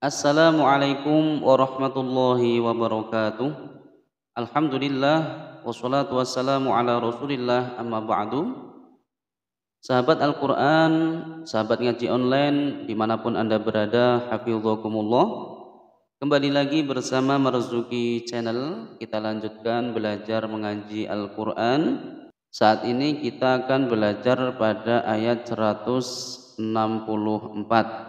Assalamualaikum warahmatullahi wabarakatuh Alhamdulillah Wassalatu wassalamu ala rasulillah amma ba'du Sahabat Al-Quran, sahabat ngaji online dimanapun anda berada Hafizhukumullah Kembali lagi bersama Marzuki Channel Kita lanjutkan belajar mengaji Al-Quran Saat ini kita akan belajar pada ayat 164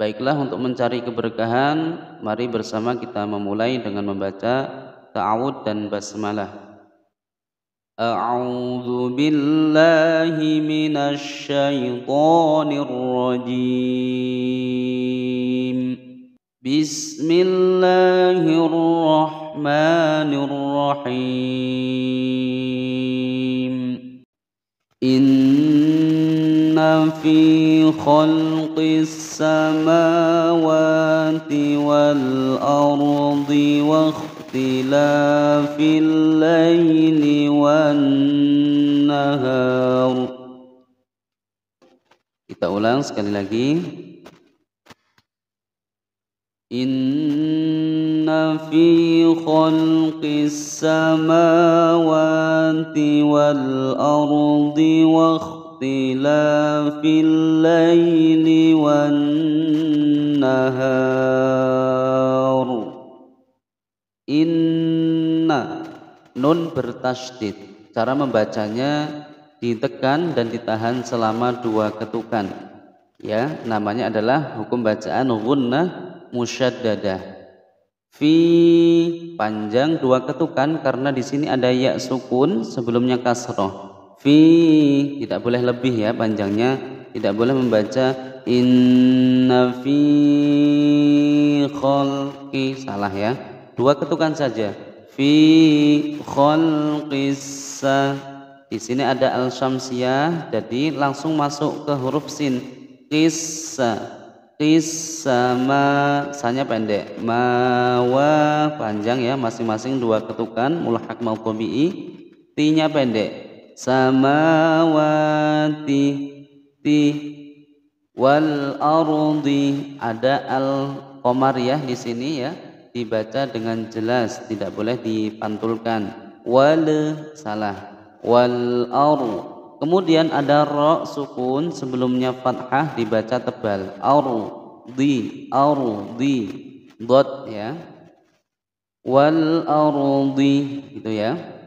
Baiklah untuk mencari keberkahan, mari bersama kita memulai dengan membaca ta'awud dan basmalah. A'udzu billahi minasy syaithanir rajim. Bismillahirrahmanirrahim. In في خلق السماوات والأرض واختلاف الليل والنهار Kita ulang sekali lagi. إن في خلق السماوات والأرض واختلاف واختلاف الليل والنهار Inna Nun bertasdid Cara membacanya ditekan dan ditahan selama dua ketukan Ya, namanya adalah hukum bacaan gunnah musyaddadah fi panjang dua ketukan karena di sini ada ya sukun sebelumnya kasroh fi tidak boleh lebih ya panjangnya tidak boleh membaca inna fi khalqi salah ya dua ketukan saja fi khalqissa di sini ada al syamsiyah jadi langsung masuk ke huruf sin qissa qissa ma sanya pendek mawa panjang ya masing-masing dua ketukan mulhaq t tinya pendek samawati ti wal ardi ada al komar ya di sini ya dibaca dengan jelas tidak boleh dipantulkan wal salah wal ar kemudian ada ro sukun sebelumnya fathah dibaca tebal ar di dot ya wal ardi gitu ya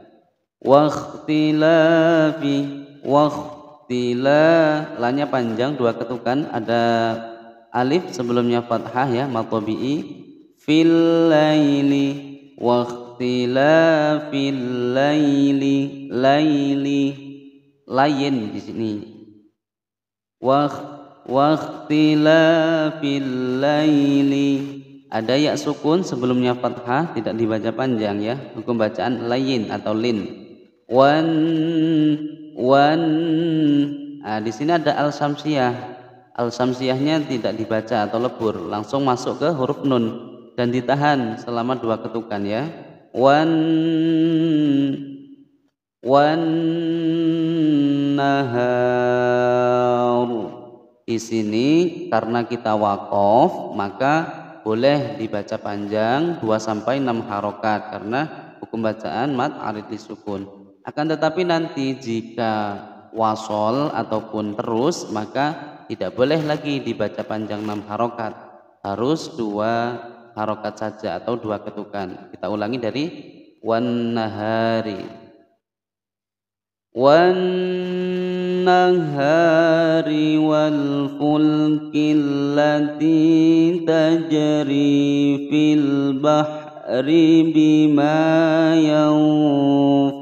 Waktilafi waktila lanya panjang dua ketukan ada alif sebelumnya fathah ya matobi'i fil filaili, waktilafil laili laili lain di sini waktilafi wakhtilafil laili ada ya sukun sebelumnya fathah tidak dibaca panjang ya hukum bacaan lain atau lin wan wan nah, di sini ada al samsiah al samsiahnya tidak dibaca atau lebur langsung masuk ke huruf nun dan ditahan selama dua ketukan ya wan wan nahar di sini karena kita wakaf maka boleh dibaca panjang 2 sampai 6 harokat karena hukum bacaan mat arid disukun akan tetapi nanti jika wasol ataupun terus maka tidak boleh lagi dibaca panjang enam harokat. Harus dua harokat saja atau dua ketukan. Kita ulangi dari wan nahari. Wan nahari wal fulki tajri fil bahri bima yang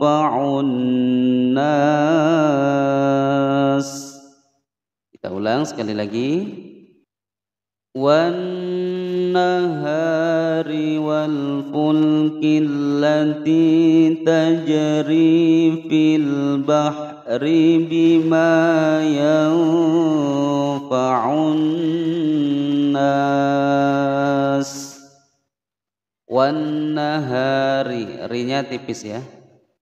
nas kita ulang sekali lagi wan nahari wal fulki allati tajri fil bahri bima yanfa'un nas wan nahari rinya tipis ya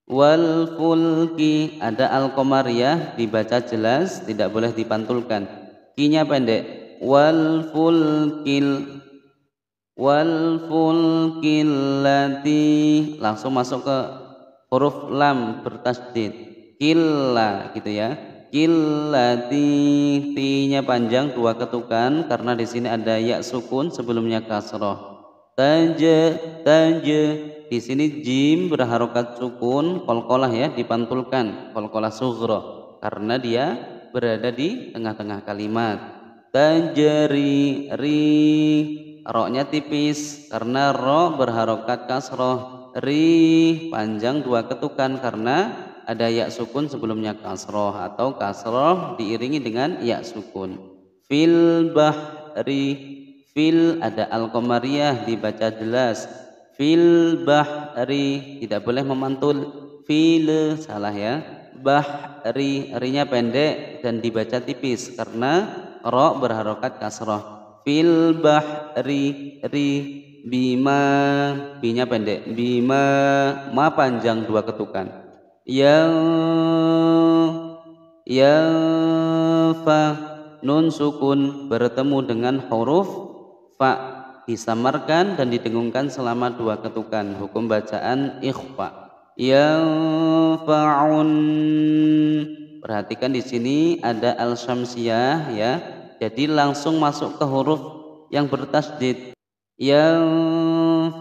wal fulki ada al komariah dibaca jelas tidak boleh dipantulkan kinya pendek wal fulkil wal langsung masuk ke huruf lam bertasdid killa gitu ya killati tinya panjang dua ketukan karena di sini ada ya sukun sebelumnya kasroh taj taj di sini jim berharokat sukun kolkolah ya dipantulkan kolkolah sugro karena dia berada di tengah-tengah kalimat tajri ri roknya tipis karena ro berharokat kasroh ri panjang dua ketukan karena ada ya sukun sebelumnya kasroh atau kasroh diiringi dengan ya sukun fil bahri fil ada al-qamariyah dibaca jelas fil bahri tidak boleh memantul fil salah ya bahri rinya pendek dan dibaca tipis karena ro berharokat kasroh fil bahri ri bima binya pendek bima ma panjang dua ketukan ya ya fa nun sukun bertemu dengan huruf fa disamarkan dan didengungkan selama dua ketukan hukum bacaan ikhfa ya Faun perhatikan di sini ada al syamsiyah ya jadi langsung masuk ke huruf yang bertasdid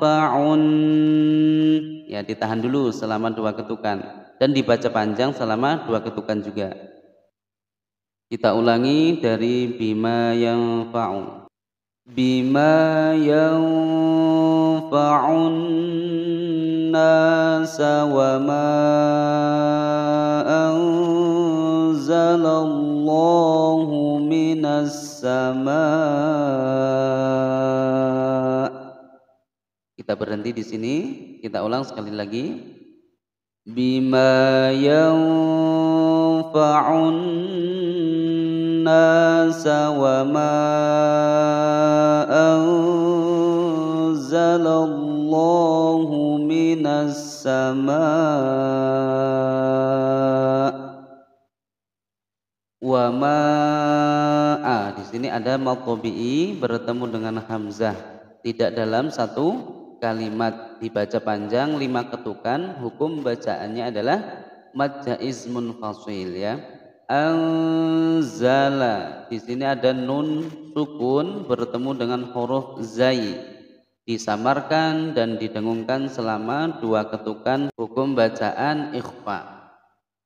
Faun ya ditahan dulu selama dua ketukan dan dibaca panjang selama dua ketukan juga kita ulangi dari bima yang fa'un بما ينفع الناس وما أنزل الله من السماء kita berhenti di sini kita ulang sekali lagi bima yanfa'un الناس وما أنزل الله من السماء wama ah, di sini ada matobi'i bertemu dengan hamzah tidak dalam satu kalimat dibaca panjang lima ketukan hukum bacaannya adalah mad jaiz munfasil ya anzala di sini ada nun sukun bertemu dengan huruf zai disamarkan dan didengungkan selama dua ketukan hukum bacaan ikhfa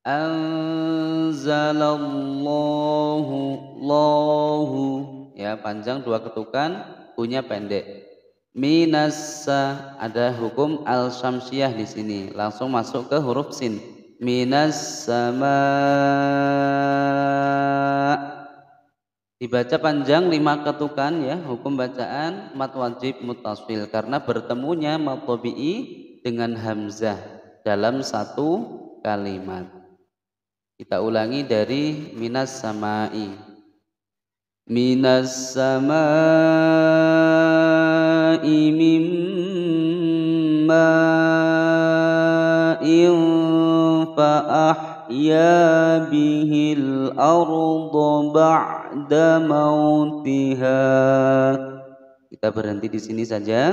anzalallahu lahu ya panjang dua ketukan punya pendek minasa ada hukum al syamsiyah di sini langsung masuk ke huruf sin minas sama dibaca panjang lima ketukan ya hukum bacaan mat wajib mutaswil karena bertemunya mat dengan hamzah dalam satu kalimat kita ulangi dari minas samai minas samai mimma in فأحيا به الأرض بعد موتها kita berhenti di sini saja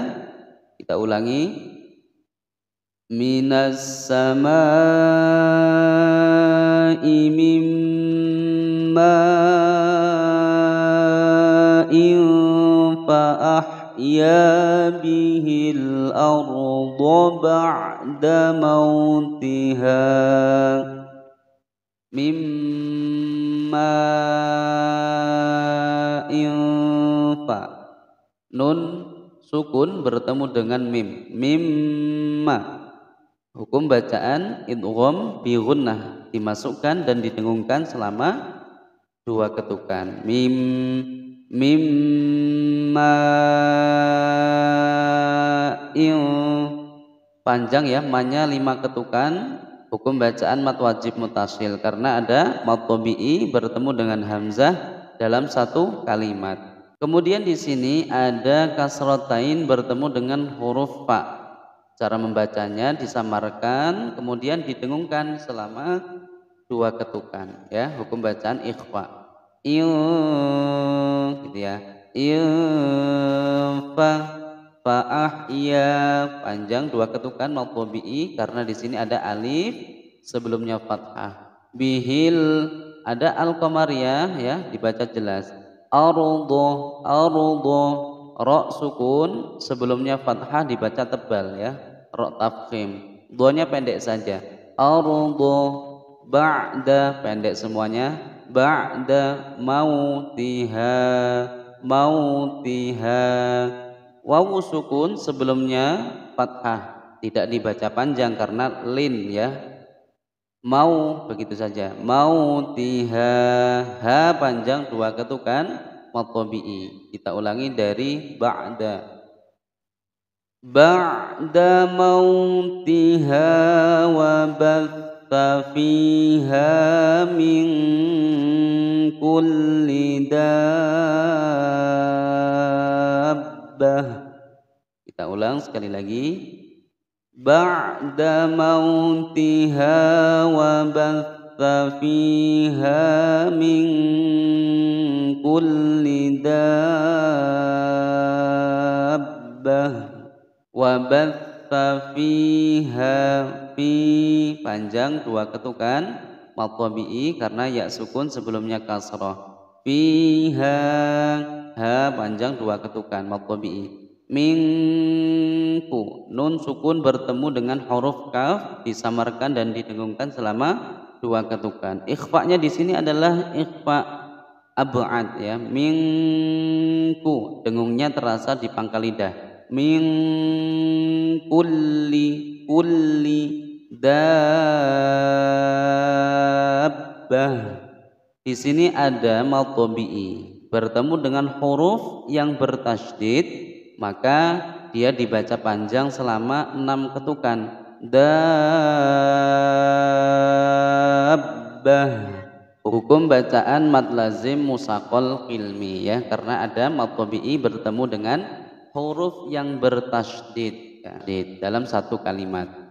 kita ulangi minas sama mimma in fa'ahya bihil ardu ba'da بعد موتها mimma infa nun sukun bertemu dengan mim mimma hukum bacaan idgham bi gunnah dimasukkan dan didengungkan selama dua ketukan mim mimma in panjang ya manya lima ketukan hukum bacaan mat wajib mutasil karena ada mat bertemu dengan hamzah dalam satu kalimat kemudian di sini ada kasrotain bertemu dengan huruf fa cara membacanya disamarkan kemudian didengungkan selama dua ketukan ya hukum bacaan ikhfa iu gitu ya iu fa Fa'ahya panjang dua ketukan bi karena di sini ada alif sebelumnya fathah. Bihil ada al qamariyah ya dibaca jelas. Arudo arudo ro sukun sebelumnya fathah dibaca tebal ya. Ro tafkhim. Duanya pendek saja. Arudo ba'da pendek semuanya. Ba'da mautiha mautiha Wawu sukun sebelumnya fathah, tidak dibaca panjang karena lin ya. Mau begitu saja. Mau tiha ha panjang dua ketukan matobi'i. Kita ulangi dari ba'da. Ba'da mautiha wa batta fiha min kulli dabbah kita ulang sekali lagi. Ba'da mautiha wa batha fiha min kulli dabbah wa batha fiha fi panjang dua ketukan matobi'i karena ya sukun sebelumnya kasroh fiha ha panjang dua ketukan matobi'i mingku nun sukun bertemu dengan huruf kaf disamarkan dan didengungkan selama dua ketukan ikhfa'nya di sini adalah ikhfa ab'ad ya mingku dengungnya terasa di pangkal lidah min kulli kulli dabbah di sini ada bi bertemu dengan huruf yang bertasdid maka dia dibaca panjang selama enam ketukan dabbah hukum bacaan mad lazim musakol ilmi ya karena ada mad tabi'i bertemu dengan huruf yang bertasydid ya, dalam satu kalimat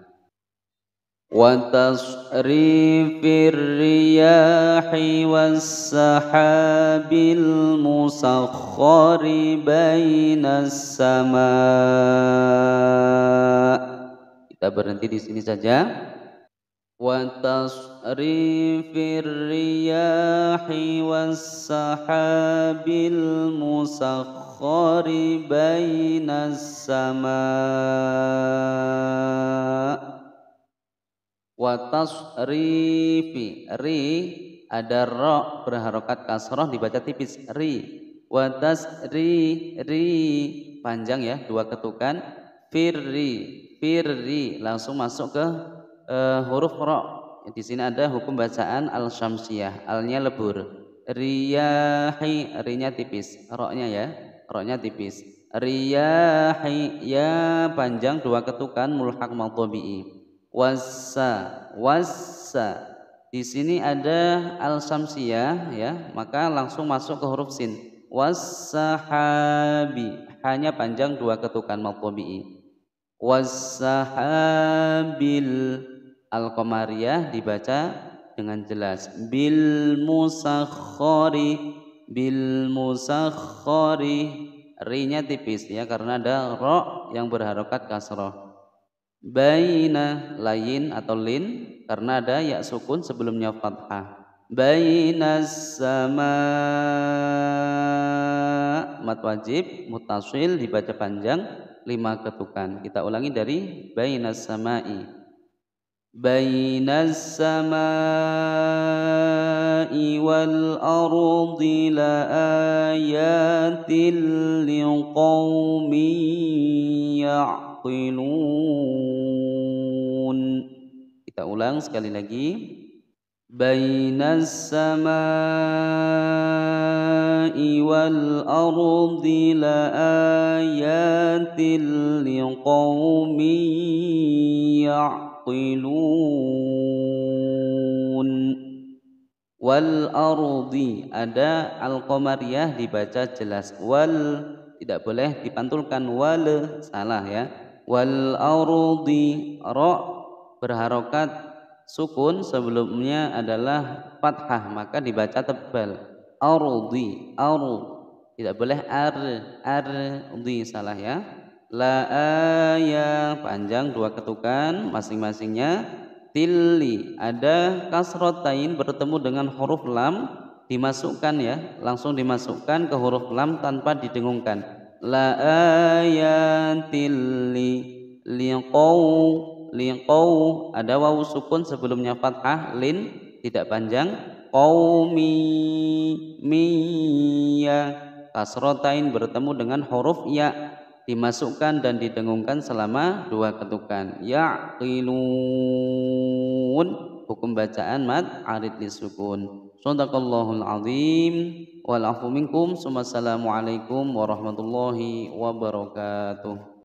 وتصريف الرياح والسحاب المسخر بين السماء kita berhenti di sini saja وتصريف الرياح والسحاب المسخر بين السماء wa tasrifi ri ada ro berharokat kasroh dibaca tipis ri wa tasri ri panjang ya dua ketukan firri firri langsung masuk ke uh, huruf ro di sini ada hukum bacaan al syamsiyah alnya lebur riyahi rinya tipis ro nya ya ro nya tipis riyahi ya panjang dua ketukan mulhak matobi'i wasa wasa di sini ada al samsiyah ya maka langsung masuk ke huruf sin wasahabi hanya panjang dua ketukan matbu'i wasahabil al qamariyah dibaca dengan jelas bil musakhari bil musakhari rinya tipis ya karena ada ro yang berharokat kasroh Baina lain atau lin karena ada ya sukun sebelumnya fathah. baina sama mat wajib mutasil dibaca panjang lima ketukan. Kita ulangi dari baina sama'i. baina sama'i wal ardi la ayatil liqaumin ya- ya'qilun kita ulang sekali lagi bainas samai wal ardi la ayatil liqaumin ya'qilun wal ardi ada al qamariyah dibaca jelas wal tidak boleh dipantulkan wal salah ya wal ardi ro berharokat sukun sebelumnya adalah fathah maka dibaca tebal ardi aru tidak boleh ar di salah ya la aya panjang dua ketukan masing-masingnya tilli ada kasrotain bertemu dengan huruf lam dimasukkan ya langsung dimasukkan ke huruf lam tanpa didengungkan laayatil li liqau liqau ada wawu sukun sebelumnya fathah lin tidak panjang qaumi miya kasrotain bertemu dengan huruf ya dimasukkan dan didengungkan selama dua ketukan ya qilun hukum bacaan mad arid lisukun Sadaqallahul azim wal afu minkum. Assalamualaikum warahmatullahi wabarakatuh.